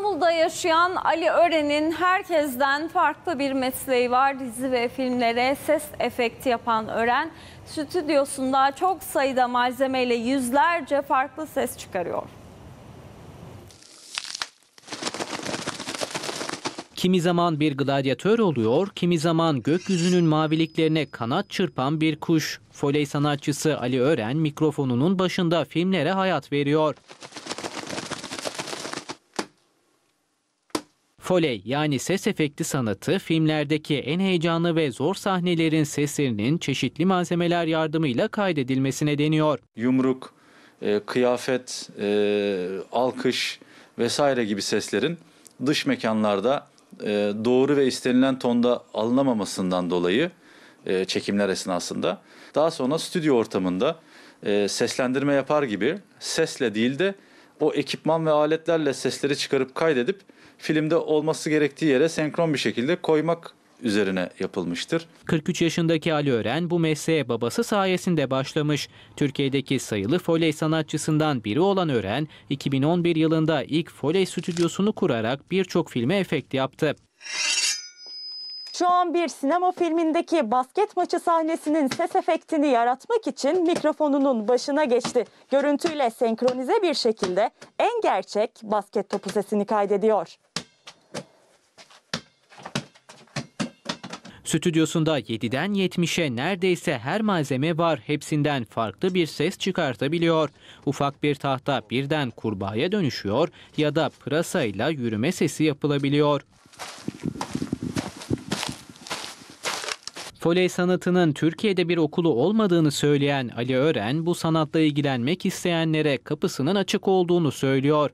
İstanbul'da yaşayan Ali Ören'in herkesten farklı bir mesleği var. Dizi ve filmlere ses efekti yapan Ören, stüdyosunda çok sayıda malzemeyle yüzlerce farklı ses çıkarıyor. Kimi zaman bir gladyatör oluyor, kimi zaman gökyüzünün maviliklerine kanat çırpan bir kuş. Foley sanatçısı Ali Ören mikrofonunun başında filmlere hayat veriyor. Foley yani ses efekti sanatı filmlerdeki en heyecanlı ve zor sahnelerin seslerinin çeşitli malzemeler yardımıyla kaydedilmesine deniyor. Yumruk, e, kıyafet, e, alkış vesaire gibi seslerin dış mekanlarda e, doğru ve istenilen tonda alınamamasından dolayı e, çekimler esnasında daha sonra stüdyo ortamında e, seslendirme yapar gibi sesle değil de o ekipman ve aletlerle sesleri çıkarıp kaydedip filmde olması gerektiği yere senkron bir şekilde koymak üzerine yapılmıştır. 43 yaşındaki Ali Ören bu mesleğe babası sayesinde başlamış. Türkiye'deki sayılı foley sanatçısından biri olan Ören, 2011 yılında ilk foley stüdyosunu kurarak birçok filme efekt yaptı. Şu an bir sinema filmindeki basket maçı sahnesinin ses efektini yaratmak için mikrofonunun başına geçti. Görüntüyle senkronize bir şekilde en gerçek basket topu sesini kaydediyor. Stüdyosunda 7'den 70'e neredeyse her malzeme var. Hepsinden farklı bir ses çıkartabiliyor. Ufak bir tahta birden kurbağaya dönüşüyor ya da pırasayla yürüme sesi yapılabiliyor. Foley sanatının Türkiye'de bir okulu olmadığını söyleyen Ali Ören, bu sanatla ilgilenmek isteyenlere kapısının açık olduğunu söylüyor.